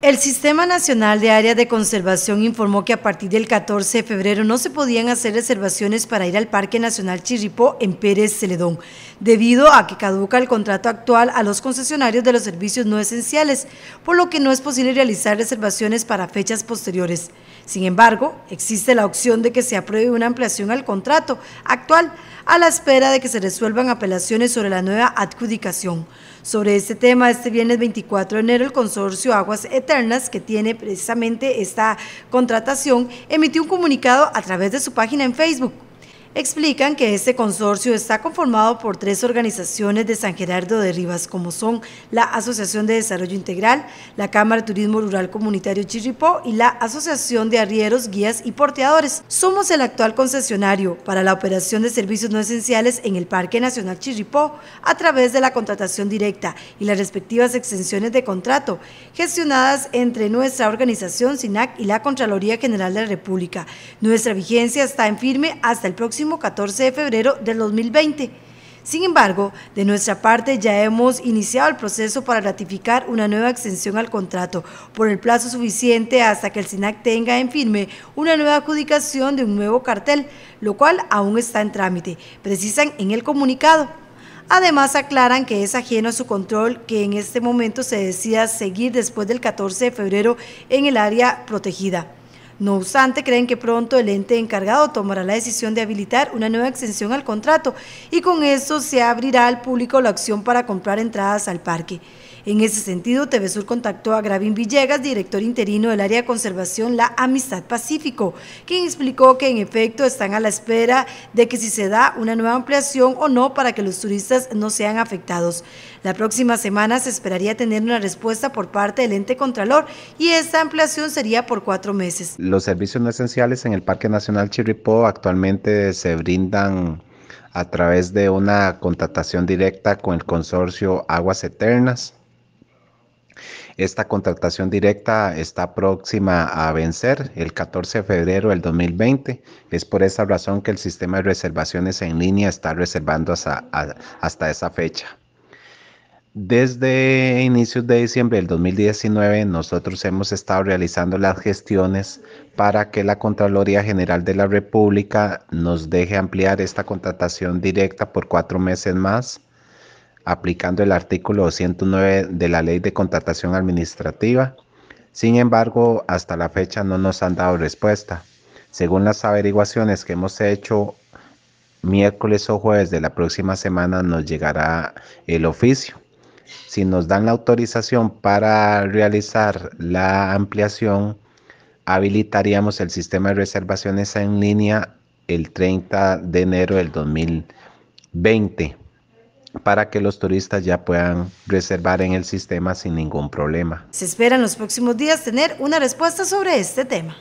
El Sistema Nacional de Áreas de Conservación informó que a partir del 14 de febrero no se podían hacer reservaciones para ir al Parque Nacional Chirripó en Pérez Celedón, debido a que caduca el contrato actual a los concesionarios de los servicios no esenciales, por lo que no es posible realizar reservaciones para fechas posteriores. Sin embargo, existe la opción de que se apruebe una ampliación al contrato actual a la espera de que se resuelvan apelaciones sobre la nueva adjudicación. Sobre este tema, este viernes 24 de enero, el consorcio Aguas Eternas, que tiene precisamente esta contratación, emitió un comunicado a través de su página en Facebook explican que este consorcio está conformado por tres organizaciones de San Gerardo de Rivas, como son la Asociación de Desarrollo Integral, la Cámara de Turismo Rural Comunitario Chirripó y la Asociación de Arrieros, Guías y Porteadores. Somos el actual concesionario para la operación de servicios no esenciales en el Parque Nacional Chirripó a través de la contratación directa y las respectivas extensiones de contrato, gestionadas entre nuestra organización SINAC y la Contraloría General de la República. Nuestra vigencia está en firme hasta el próximo 14 de febrero del 2020. Sin embargo, de nuestra parte ya hemos iniciado el proceso para ratificar una nueva extensión al contrato por el plazo suficiente hasta que el SINAC tenga en firme una nueva adjudicación de un nuevo cartel, lo cual aún está en trámite, precisan en el comunicado. Además aclaran que es ajeno a su control que en este momento se decida seguir después del 14 de febrero en el área protegida. No obstante, creen que pronto el ente encargado tomará la decisión de habilitar una nueva extensión al contrato y con eso se abrirá al público la opción para comprar entradas al parque. En ese sentido, TV Sur contactó a Gravin Villegas, director interino del área de conservación La Amistad Pacífico, quien explicó que en efecto están a la espera de que si se da una nueva ampliación o no para que los turistas no sean afectados. La próxima semana se esperaría tener una respuesta por parte del ente contralor y esta ampliación sería por cuatro meses. Los servicios no esenciales en el Parque Nacional Chirripó actualmente se brindan a través de una contratación directa con el consorcio Aguas Eternas. Esta contratación directa está próxima a vencer el 14 de febrero del 2020. Es por esa razón que el sistema de reservaciones en línea está reservando hasta, esa fecha. Desde inicios de diciembre del 2019, nosotros hemos estado realizando las gestiones para que la Contraloría General de la República nos deje ampliar esta contratación directa por cuatro meses más aplicando el artículo 109 de la Ley de Contratación Administrativa. Sin embargo, hasta la fecha no nos han dado respuesta. Según las averiguaciones que hemos hecho, miércoles o jueves de la próxima semana nos llegará el oficio. Si nos dan la autorización para realizar la ampliación, habilitaríamos el sistema de reservaciones en línea el 30 de enero del 2020 para que los turistas ya puedan reservar en el sistema sin ningún problema. Se espera en los próximos días tener una respuesta sobre este tema.